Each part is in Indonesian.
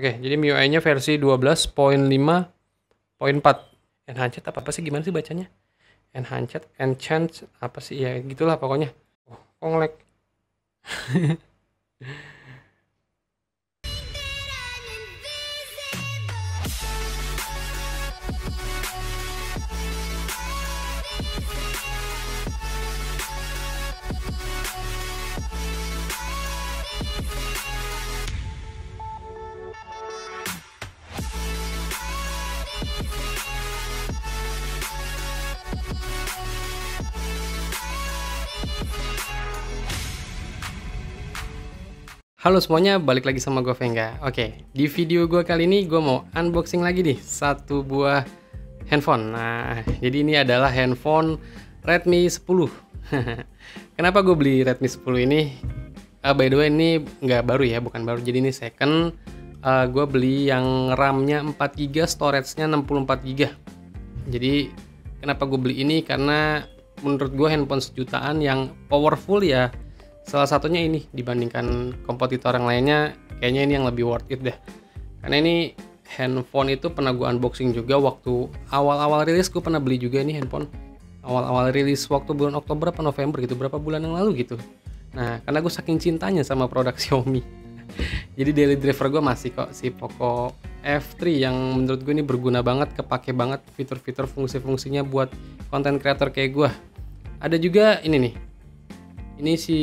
Oke, jadi MIUI-nya versi 12.5.4. Enhanced apa apa sih gimana sih bacanya? Enhanced, enchant apa sih ya gitulah pokoknya. Oh, ngelag. Halo semuanya, balik lagi sama gue Vengga Oke, di video gue kali ini gue mau unboxing lagi nih Satu buah handphone Nah, jadi ini adalah handphone Redmi 10 Kenapa gue beli Redmi 10 ini? Uh, by the way, ini nggak baru ya, bukan baru Jadi ini second uh, ah, Gue beli yang RAM-nya 4GB, storage-nya 64GB Jadi, kenapa gue beli ini? Karena menurut gue handphone sejutaan yang powerful ya salah satunya ini dibandingkan kompetitor yang lainnya kayaknya ini yang lebih worth it deh karena ini handphone itu pernah gue unboxing juga waktu awal-awal rilis gue pernah beli juga ini handphone awal-awal rilis waktu bulan Oktober apa November gitu berapa bulan yang lalu gitu nah karena gue saking cintanya sama produk Xiaomi jadi daily driver gue masih kok si Poco F3 yang menurut gue ini berguna banget kepake banget fitur-fitur fungsi-fungsinya buat konten kreator kayak gue ada juga ini nih ini si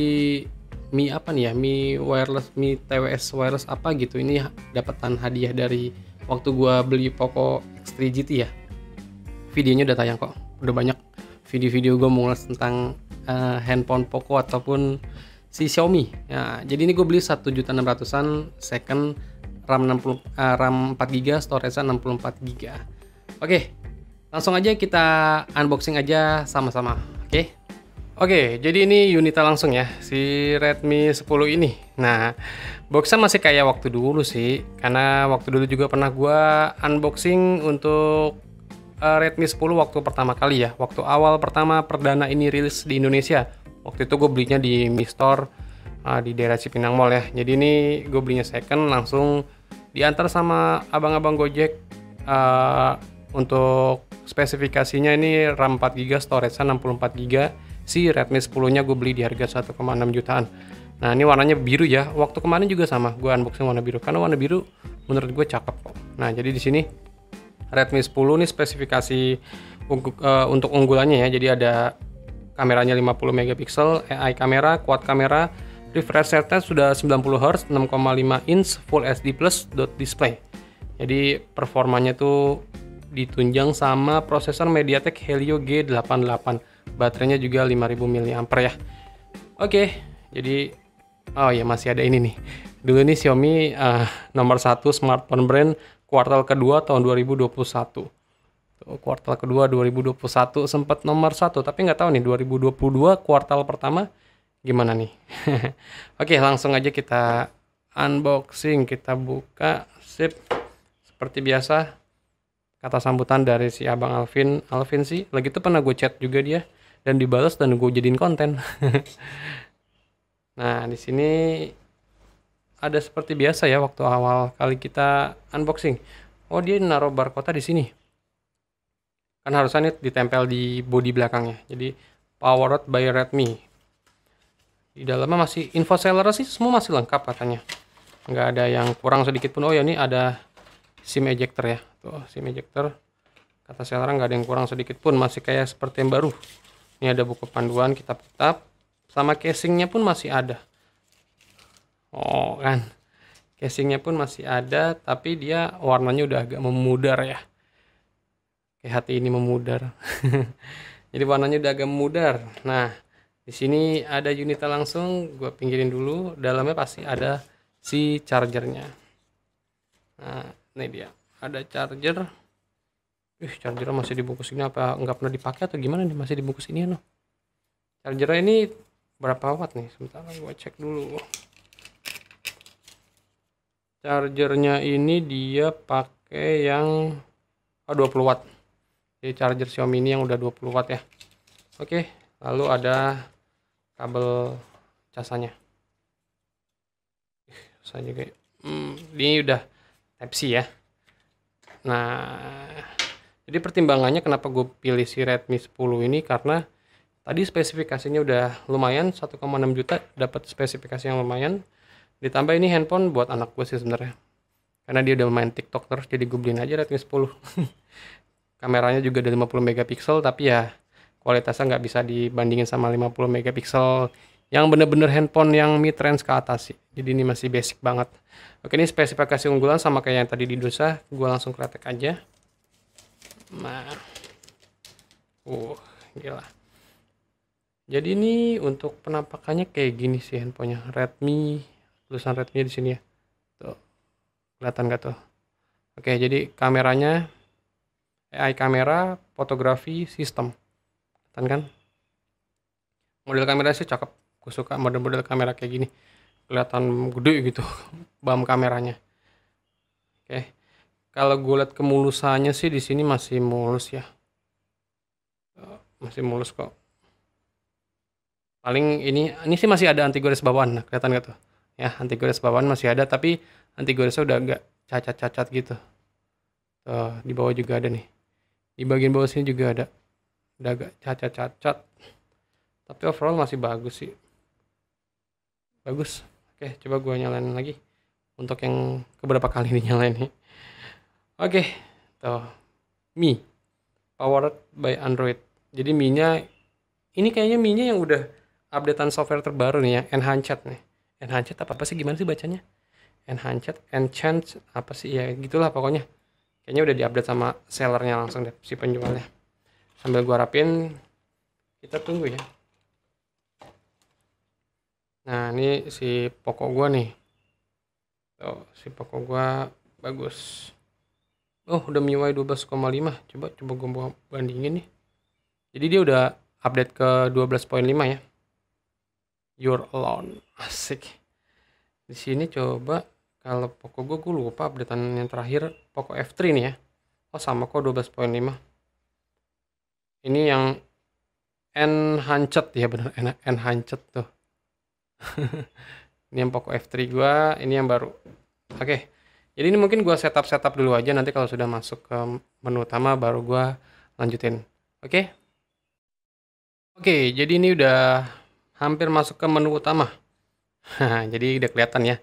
Mi apa nih ya Mi wireless Mi TWS wireless apa gitu ini dapetan hadiah dari waktu gua beli Poco X3 GT ya videonya udah tayang kok udah banyak video-video gue mengulas tentang uh, handphone Poco ataupun si Xiaomi nah, jadi ini gue beli 1.600an second RAM 60 uh, eh, RAM 4GB storage 64GB oke langsung aja kita unboxing aja sama-sama oke okay? Oke, jadi ini Unita langsung ya, si Redmi 10 ini. Nah, boxnya masih kayak waktu dulu sih, karena waktu dulu juga pernah gua unboxing untuk uh, Redmi 10 waktu pertama kali ya, waktu awal pertama perdana ini rilis di Indonesia. Waktu itu gue belinya di Mi Store uh, di daerah Cipinang Mall ya. Jadi ini gue belinya second langsung diantar sama abang-abang Gojek uh, untuk spesifikasinya ini RAM 4 GB, storage 64 GB si Redmi 10-nya gue beli di harga 1,6 jutaan. Nah ini warnanya biru ya. Waktu kemarin juga sama, gue unboxing warna biru karena warna biru menurut gue cakep kok. Nah jadi di sini Redmi 10 nih spesifikasi uh, untuk unggulannya ya. Jadi ada kameranya 50 megapiksel, AI kamera, quad kamera, refresh rate sudah 90 Hz, 6,5 inch full HD plus dot display. Jadi performanya tuh ditunjang sama prosesor MediaTek Helio G88 baterainya juga 5000 mAh ya oke jadi oh ya masih ada ini nih dulu ini Xiaomi uh, nomor satu smartphone brand kuartal kedua tahun 2021 Tuh, kuartal kedua 2021 sempat nomor satu tapi nggak tahu nih 2022 kuartal pertama gimana nih oke langsung aja kita unboxing kita buka sip seperti biasa kata sambutan dari si abang Alvin Alvin sih lagi itu pernah gue chat juga dia dan dibalas dan gue jadiin konten nah di sini ada seperti biasa ya waktu awal kali kita unboxing oh dia naruh barcode di sini kan harusnya ditempel di body belakangnya jadi powered by Redmi di dalamnya masih info seller sih semua masih lengkap katanya nggak ada yang kurang sedikit pun oh ya ini ada sim ejector ya tuh sim ejector kata seller nggak ada yang kurang sedikit pun masih kayak seperti yang baru ini ada buku panduan, kitab-kitab. Sama casingnya pun masih ada. Oh kan. Casingnya pun masih ada, tapi dia warnanya udah agak memudar ya. Kayak hati ini memudar. Jadi warnanya udah agak memudar. Nah, di sini ada unitnya langsung, gue pinggirin dulu. Dalamnya pasti ada si chargernya. Nah, ini dia. Ada charger Ih, charger masih dibungkus ini apa enggak pernah dipakai atau gimana nih masih dibungkus ini ya no? Charger ini berapa watt nih? Sebentar gue cek dulu. Chargernya ini dia pakai yang oh, 20 watt. Jadi charger Xiaomi ini yang udah 20 watt ya. Oke, lalu ada kabel casanya. Saya juga. Ya. Hmm, ini udah Type C ya. Nah, jadi pertimbangannya kenapa gue pilih si Redmi 10 ini karena tadi spesifikasinya udah lumayan 1,6 juta dapat spesifikasi yang lumayan. Ditambah ini handphone buat anak gue sih sebenarnya. Karena dia udah main TikTok terus jadi gue beliin aja Redmi 10. Kameranya juga ada 50 megapiksel tapi ya kualitasnya nggak bisa dibandingin sama 50 megapiksel yang bener-bener handphone yang mid range ke atas sih. Jadi ini masih basic banget. Oke ini spesifikasi unggulan sama kayak yang tadi di dosa, gue langsung kretek aja. Mar. uh, gila. Jadi ini untuk penampakannya kayak gini sih handphonenya Redmi, tulisan Redmi di sini ya. Tuh, kelihatan gak tuh? Oke, jadi kameranya AI kamera, fotografi, sistem. Kelihatan kan? Model kamera sih cakep. Gue suka model-model kamera kayak gini. Kelihatan gede gitu, bam kameranya. Oke kalau gue lihat kemulusannya sih di sini masih mulus ya eh, masih mulus kok paling ini ini sih masih ada anti gores bawaan nah, kelihatan nggak tuh ya anti gores bawaan masih ada tapi anti goresnya udah agak cacat-cacat gitu tuh eh, di bawah juga ada nih di bagian bawah sini juga ada udah agak cacat-cacat tapi overall masih bagus sih bagus oke coba gue nyalain lagi untuk yang keberapa kali nyalain nih Oke, okay. tuh Mi powered by Android. Jadi Mi-nya ini kayaknya Mi-nya yang udah updatean software terbaru nih ya, Enhanced nih. Enhanced apa apa sih gimana sih bacanya? Enhanced, Enchant apa sih ya gitulah pokoknya. Kayaknya udah diupdate sama sellernya langsung deh si penjualnya. Sambil gua rapin kita tunggu ya. Nah, ini si pokok gua nih. Tuh, si pokok gua bagus oh udah MIUI 12,5 coba coba gue bandingin nih jadi dia udah update ke 12.5 ya you're alone asik di sini coba kalau Poco gue gue lupa updatean yang terakhir Poco F3 nih ya oh sama kok 12.5 ini yang enhanced ya bener enak enhanced tuh ini yang pokok F3 gua ini yang baru oke okay. Jadi ini mungkin gue setup-setup dulu aja nanti kalau sudah masuk ke menu utama baru gue lanjutin. Oke? Okay? Oke, okay, jadi ini udah hampir masuk ke menu utama. jadi udah kelihatan ya.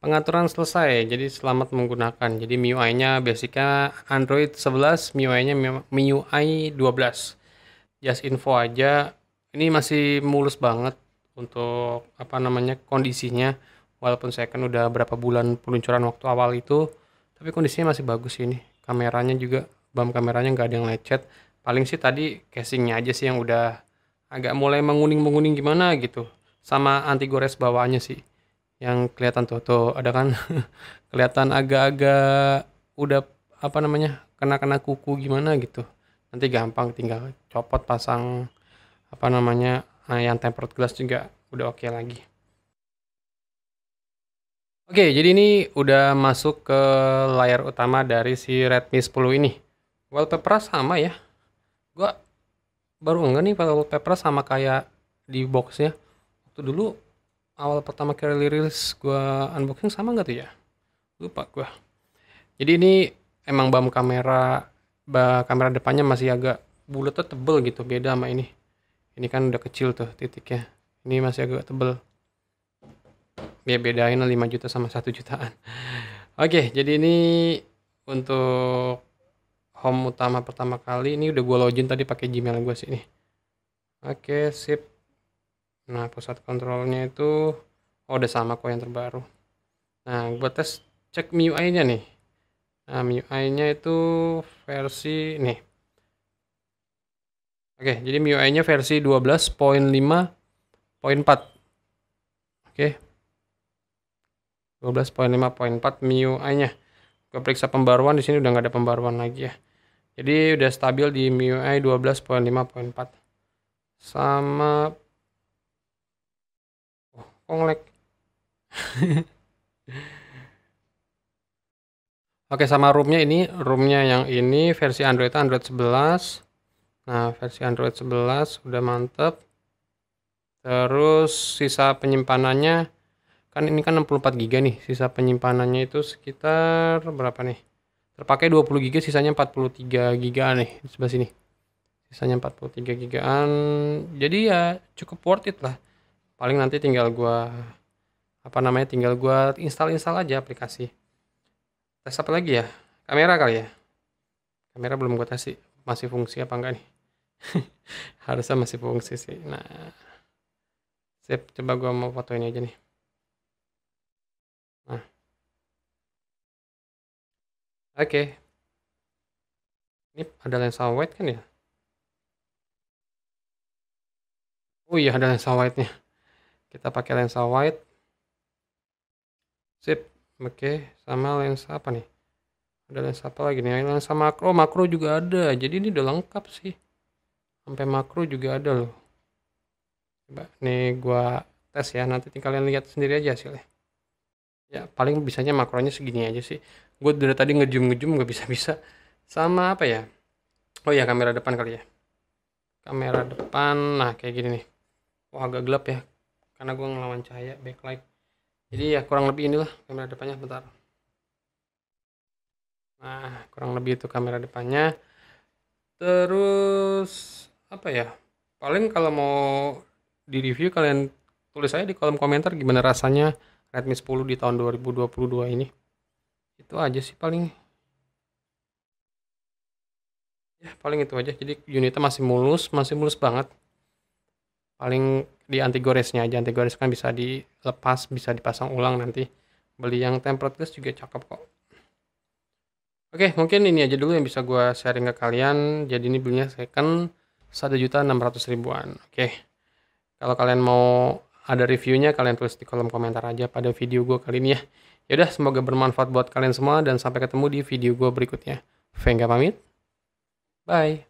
Pengaturan selesai, jadi selamat menggunakan. Jadi MIUI-nya basicnya Android 11, MIUI-nya MIUI 12. Just info aja, ini masih mulus banget untuk apa namanya kondisinya walaupun saya kan udah berapa bulan peluncuran waktu awal itu tapi kondisinya masih bagus ini kameranya juga bam kameranya nggak ada yang lecet paling sih tadi casingnya aja sih yang udah agak mulai menguning menguning gimana gitu sama anti gores bawaannya sih yang kelihatan tuh tuh ada kan kelihatan agak-agak udah apa namanya kena-kena kuku gimana gitu nanti gampang tinggal copot pasang apa namanya eh, yang tempered glass juga udah oke okay lagi Oke, jadi ini udah masuk ke layar utama dari si Redmi 10 ini. Wallpaper sama ya. Gua baru enggak nih pada wallpaper sama kayak di box ya? Waktu dulu awal pertama kali rilis gua unboxing sama enggak tuh ya? Lupa gua. Jadi ini emang bam kamera bah, kamera depannya masih agak bulat atau tebel gitu beda sama ini. Ini kan udah kecil tuh titiknya. Ini masih agak tebel dia ya, bedain 5 juta sama 1 jutaan oke jadi ini untuk home utama pertama kali ini udah gue login tadi pakai gmail gue sih sini oke sip nah pusat kontrolnya itu oh udah sama kok yang terbaru nah gue tes cek MIUI nya nih nah MIUI nya itu versi nih Oke, jadi MIUI-nya versi 12.5.4. Oke. 12.5.4 MIUI nya gue periksa pembaruan di sini udah nggak ada pembaruan lagi ya jadi udah stabil di MIUI 12.5.4 sama oh, konglek Oke sama roomnya ini roomnya yang ini versi Android Android 11 nah versi Android 11 udah mantep terus sisa penyimpanannya kan ini kan 64 giga nih sisa penyimpanannya itu sekitar berapa nih terpakai 20 giga sisanya 43 giga nih sebelah sini sisanya 43 gigaan jadi ya cukup worth it lah paling nanti tinggal gua apa namanya tinggal gua install-install aja aplikasi tes apa lagi ya kamera kali ya kamera belum gua tes sih masih fungsi apa enggak nih harusnya masih fungsi sih nah sip coba gua mau foto ini aja nih Nah. Oke. Ini ada lensa wide kan ya? Oh iya ada lensa wide-nya. Kita pakai lensa wide. Sip. Oke, sama lensa apa nih? Ada lensa apa lagi nih? Lensa makro, makro juga ada. Jadi ini udah lengkap sih. Sampai makro juga ada loh. Coba nih gua tes ya, nanti kalian lihat sendiri aja hasilnya ya paling bisanya makronya segini aja sih gue dari tadi ngejum ngejum gak bisa bisa sama apa ya oh ya kamera depan kali ya kamera depan nah kayak gini nih wah agak gelap ya karena gue ngelawan cahaya backlight jadi ya kurang lebih inilah kamera depannya bentar nah kurang lebih itu kamera depannya terus apa ya paling kalau mau di review kalian tulis aja di kolom komentar gimana rasanya Redmi 10 di tahun 2022 ini itu aja sih paling ya paling itu aja jadi unitnya masih mulus masih mulus banget paling di anti goresnya aja anti gores kan bisa dilepas bisa dipasang ulang nanti beli yang tempered glass juga cakep kok oke mungkin ini aja dulu yang bisa gue sharing ke kalian jadi ini belinya second satu juta enam ratus ribuan oke kalau kalian mau ada reviewnya kalian tulis di kolom komentar aja pada video gue kali ini ya. Yaudah semoga bermanfaat buat kalian semua dan sampai ketemu di video gue berikutnya. Vengga pamit. Bye.